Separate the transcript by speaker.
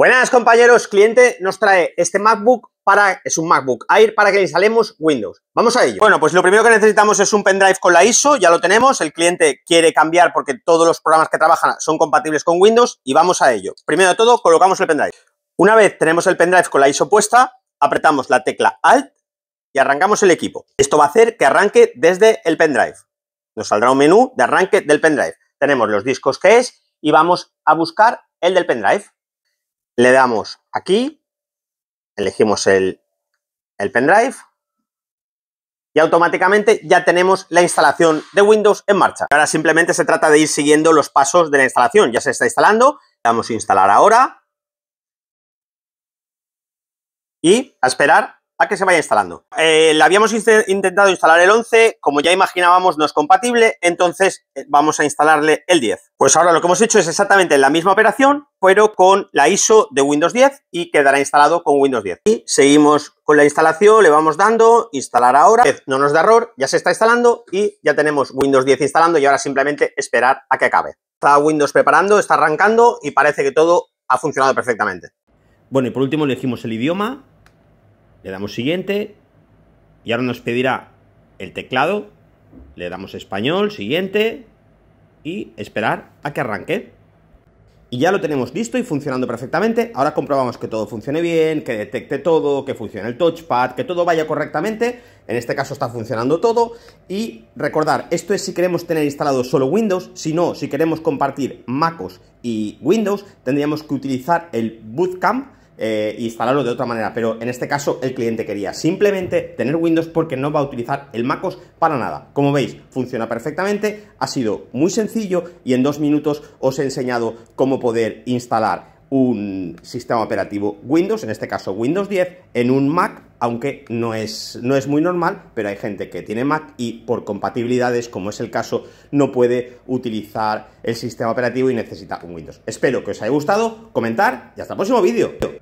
Speaker 1: Buenas compañeros, cliente nos trae este MacBook para, es un MacBook Air para que le instalemos Windows. Vamos a ello. Bueno, pues lo primero que necesitamos es un pendrive con la ISO, ya lo tenemos, el cliente quiere cambiar porque todos los programas que trabajan son compatibles con Windows y vamos a ello. Primero de todo, colocamos el pendrive. Una vez tenemos el pendrive con la ISO puesta, apretamos la tecla Alt y arrancamos el equipo. Esto va a hacer que arranque desde el pendrive. Nos saldrá un menú de arranque del pendrive. Tenemos los discos que es y vamos a buscar el del pendrive. Le damos aquí, elegimos el, pendrive y automáticamente ya tenemos la instalación de Windows en marcha. Ahora simplemente se trata de ir siguiendo los pasos de la instalación. Ya se está instalando, le damos a instalar ahora y a esperar a que se vaya instalando. Eh, le habíamos intentado instalar el 11, como ya imaginábamos no es compatible, entonces eh, vamos a instalarle el 10. Pues ahora lo que hemos hecho es exactamente la misma operación, pero con la ISO de Windows 10 y quedará instalado con Windows 10. Y seguimos con la instalación, le vamos dando, instalar ahora, no nos da error, ya se está instalando y ya tenemos Windows 10 instalando y ahora simplemente esperar a que acabe. Está Windows preparando, está arrancando y parece que todo ha funcionado perfectamente. Bueno, y por último elegimos el idioma, le damos siguiente y ahora nos pedirá el teclado, le damos español, siguiente y esperar a que arranque. Y ya lo tenemos listo y funcionando perfectamente. Ahora comprobamos que todo funcione bien, que detecte todo, que funcione el touchpad, que todo vaya correctamente. En este caso está funcionando todo. Y recordar, esto es si queremos tener instalado solo Windows. Si no, si queremos compartir MacOS y Windows, tendríamos que utilizar el Bootcamp eh, instalarlo de otra manera, pero en este caso el cliente quería simplemente tener Windows porque no va a utilizar el MacOS para nada. Como veis, funciona perfectamente, ha sido muy sencillo y en dos minutos os he enseñado cómo poder instalar un sistema operativo Windows, en este caso Windows 10, en un Mac, aunque no es, no es muy normal, pero hay gente que tiene Mac y por compatibilidades, como es el caso, no puede utilizar el sistema operativo y necesita un Windows. Espero que os haya gustado, comentar y hasta el próximo vídeo.